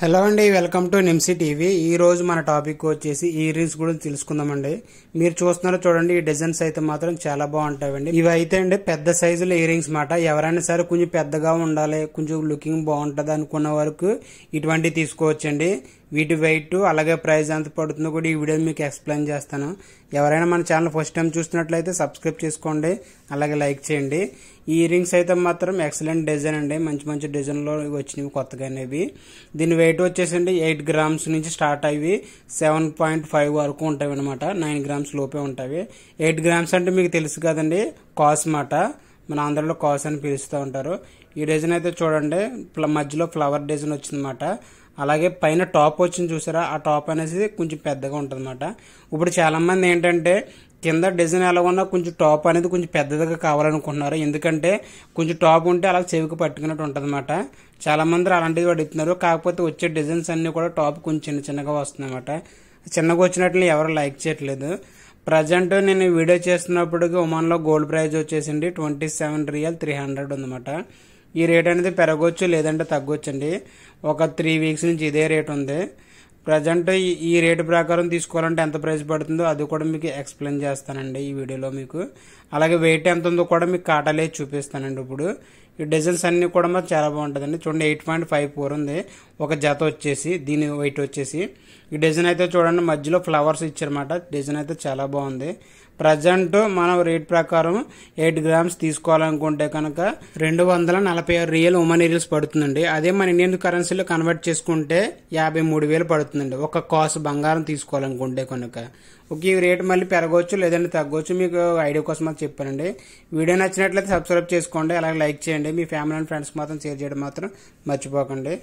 hello అండి welcome to నిమ్సి TV ఈ రోజు మన టాపిక్ వచ్చేసి ఇయర్ రింగ్స్ గురించి తెలుసుకుందామండి మీరు చూస్తున్నారో చూడండి ఈ డిజైన్స్ అయితే మాత్రం చాలా బాగుంటాయండి ఇవి అయితే అండి పెద్ద సైజులో ఇయర్ రింగ్స్ మాట ఎవరైనా సరే కొంచెం పెద్దగా ఉండాలి కొంచెం లుకింగ్ బాగుంటుంది అనుకున్న వరకు ఇటువంటివి తీసుకోవచ్చండి వీటి వెయిట్ అలాగే ప్రైస్ ఎంత పడుతుందో కూడా ఈ వీడియో మీకు ఎక్స్ప్లెయిన్ చేస్తాను ఎవరైనా మన ఛానల్ ఫస్ట్ టైం చూస్తున్నట్లయితే సబ్స్క్రైబ్ చేసుకోండి అలాగే లైక్ చేయండి ఈ రింగ్స్ అయితే మాత్రం ఎక్సలెంట్ డిజైన్ అండి మంచి మంచి డిజైన్లో వచ్చినవి కొత్తగా అనేవి దీని వెయిట్ వచ్చేసండి ఎయిట్ గ్రామ్స్ నుంచి స్టార్ట్ అయ్యి సెవెన్ పాయింట్ ఫైవ్ వరకు ఉంటాయి అనమాట నైన్ గ్రామ్స్ లోపే ఉంటాయి ఎయిట్ గ్రామ్స్ అంటే మీకు తెలుసు కదండి కాస్ట్ మాట మన ఆంధ్రలో కాస్ అని పిలుస్తూ ఉంటారు ఈ డిజైన్ అయితే చూడండి మధ్యలో ఫ్లవర్ డిజైన్ వచ్చిందన్నమాట అలాగే పైన టాప్ వచ్చింది చూసారా ఆ టాప్ అనేసి కొంచెం పెద్దగా ఉంటుంది అనమాట ఇప్పుడు చాలామంది ఏంటంటే కింద డిజైన్ ఎలా ఉన్నా కొంచెం టాప్ అనేది కొంచెం పెద్దదిగా కావాలనుకుంటున్నారు ఎందుకంటే కొంచెం టాప్ ఉంటే అలా చెవికి పట్టుకున్నట్టు ఉంటుంది చాలా చాలామంది అలాంటివి పడుతున్నారు కాకపోతే వచ్చే డిజైన్స్ అన్నీ కూడా టాప్ కొంచెం చిన్న చిన్నగా వస్తుందన్నమాట చిన్నగా వచ్చినట్లు ఎవరు లైక్ చేయట్లేదు ప్రజెంట్ నేను వీడియో చేస్తున్నప్పటికి ఒమాన్లో గోల్డ్ ప్రైజ్ వచ్చేసింది twenty seven rial three hundred ఉందన్నమాట ఈ రేట్ అనేది పెరగవచ్చు లేదంటే తగ్గొచ్చండి ఒక త్రీ వీక్స్ నుంచి ఇదే రేట్ ఉంది ప్రజెంట్ ఈ రేటు ప్రకారం తీసుకోవాలంటే ఎంత ప్రైస్ పడుతుందో అది కూడా మీకు ఎక్స్ప్లెయిన్ చేస్తానండి ఈ వీడియోలో మీకు అలాగే వెయిట్ ఎంత ఉందో కూడా మీకు కాటాలే చూపిస్తానండి ఇప్పుడు ఈ డిజైన్స్ అన్నీ కూడా మాకు చాలా బాగుంటుందండి చూడండి ఎయిట్ పాయింట్ ఫైవ్ ఫోర్ ఉంది ఒక జత వచ్చేసి దీని వైట్ వచ్చేసి ఈ డిజైన్ అయితే చూడండి మధ్యలో ఫ్లవర్స్ ఇచ్చారన్నమాట డిజైన్ అయితే చాలా బాగుంది ప్రజెంట్ మనం రేట్ ప్రకారం ఎయిట్ గ్రామ్స్ తీసుకోవాలనుకుంటే కనుక రెండు వందల నలభై ఆరు రియల్ ఉమెన్ ఏరియల్స్ పడుతుందండి అదే మన ఇండియన్ కరెన్సీలో కన్వర్ట్ చేసుకుంటే యాభై మూడు వేలు పడుతుందండి ఒక కాసు బంగారం తీసుకోవాలనుకుంటే కనుక ఓకే ఈ మళ్ళీ పెరగవచ్చు లేదంటే తగ్గవచ్చు మీకు ఐడియా కోసం అది చెప్పానండి వీడియో నచ్చినట్లయితే సబ్స్క్రైబ్ చేసుకోండి అలాగే లైక్ చేయండి మీ ఫ్యామిలీ అండ్ ఫ్రెండ్స్కి మాత్రం షేర్ చేయడం మాత్రం మర్చిపోకండి